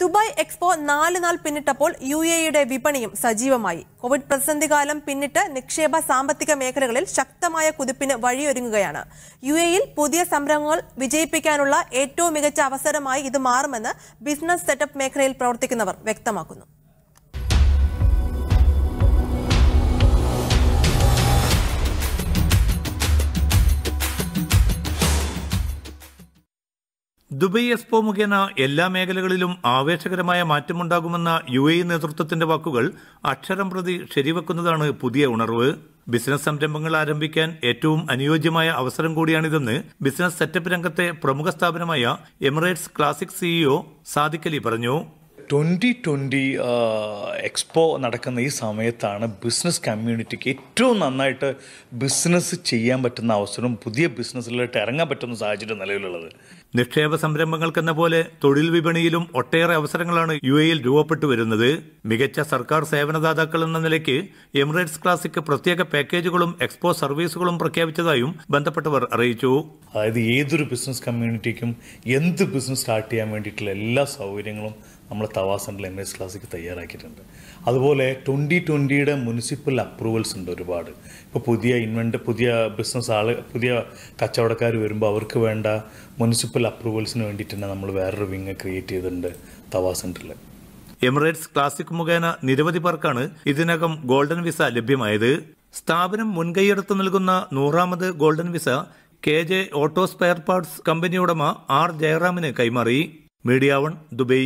Dubai expo നാല് നാൾ പിന്നിട്ടപ്പോൾ U എയുടെ വിപണിയും സജീവമായി കോവിഡ് പ്രതിസന്ധി കാലം പിന്നിട്ട് നിക്ഷേപ സാമ്പത്തിക മേഖലകളിൽ ശക്തമായ കുതിപ്പിന് വഴിയൊരുങ്ങുകയാണ് യു എയിൽ പുതിയ സംരംഭങ്ങൾ വിജയിപ്പിക്കാനുള്ള ഏറ്റവും മികച്ച അവസരമായി ഇത് മാറുമെന്ന് ബിസിനസ് സെറ്റപ്പ് മേഖലയിൽ പ്രവർത്തിക്കുന്നവർ വ്യക്തമാക്കുന്നു ദുബൈ എക്സ്പോ മുഖേന എല്ലാ മേഖലകളിലും ആവേശകരമായ മാറ്റമുണ്ടാകുമെന്ന യു എ നേതൃത്വത്തിന്റെ വാക്കുകൾ അക്ഷരം പ്രതി ശരിവെക്കുന്നതാണ് പുതിയ ഉണർവ് ബിസിനസ് സംരംഭങ്ങൾ ആരംഭിക്കാൻ ഏറ്റവും അനുയോജ്യമായ അവസരം കൂടിയാണിതെന്ന് ബിസിനസ് സെറ്റപ്പ് രംഗത്തെ പ്രമുഖ സ്ഥാപനമായ എമിറേറ്റ്സ് ക്ലാസിക് സിഇഒ സാദിഖലി പറഞ്ഞു ട്വൻ്റി ട്വൻ്റി എക്സ്പോ നടക്കുന്ന ഈ സമയത്താണ് ബിസിനസ് കമ്മ്യൂണിറ്റിക്ക് ഏറ്റവും നന്നായിട്ട് ബിസിനസ് ചെയ്യാൻ പറ്റുന്ന അവസരം പുതിയ ബിസിനസ്സിലോട്ട് ഇറങ്ങാൻ പറ്റുന്ന സാഹചര്യം നിലവിലുള്ളത് നിക്ഷേപ എന്ന പോലെ തൊഴിൽ വിപണിയിലും ഒട്ടേറെ അവസരങ്ങളാണ് യു എയിൽ രൂപപ്പെട്ടു വരുന്നത് മികച്ച സർക്കാർ സേവനദാതാക്കൾ എന്ന നിലയ്ക്ക് എമിറേറ്റ്സ് ക്ലാസിക് പ്രത്യേക പാക്കേജുകളും എക്സ്പോ സർവീസുകളും പ്രഖ്യാപിച്ചതായും ബന്ധപ്പെട്ടവർ അറിയിച്ചു അതായത് ഏതൊരു ബിസിനസ് കമ്മ്യൂണിറ്റിക്കും എന്ത് ബിസിനസ് സ്റ്റാർട്ട് ചെയ്യാൻ വേണ്ടിയിട്ടുള്ള എല്ലാ സൗകര്യങ്ങളും നമ്മൾ തവാ എം എസ് ക്ലാസ്സിക്ക് തയ്യാറാക്കിയിട്ടുണ്ട് അതുപോലെ ട്വൻറ്റി ട്വൻറ്റിയുടെ മുനിസിപ്പൽ അപ്രൂവൽസ് ഉണ്ട് ഒരുപാട് ഇപ്പോൾ പുതിയ ഇൻവെൻ്റ് പുതിയ ബിസിനസ് ആൾ പുതിയ കച്ചവടക്കാർ വരുമ്പോൾ അവർക്ക് വേണ്ട മുനിസിപ്പൽ അപ്രൂവൽസിന് വേണ്ടിയിട്ട് തന്നെ നമ്മൾ വേറൊരു വിങ് ക്രിയേറ്റ് ചെയ്തിട്ടുണ്ട് തവാ എമിറേറ്റ്സ് ക്ലാസിക് മുഖേന നിരവധി പേർക്കാണ് ഇതിനകം ഗോൾഡൻ വിസ ലഭ്യമായത് സ്ഥാപനം മുൻകൈയെടുത്ത് നൽകുന്ന നൂറാമത് golden visa K J auto spare parts company ഉടമ ആർ ജയറാമിന് കൈമാറി മീഡിയ വൺ ദുബൈ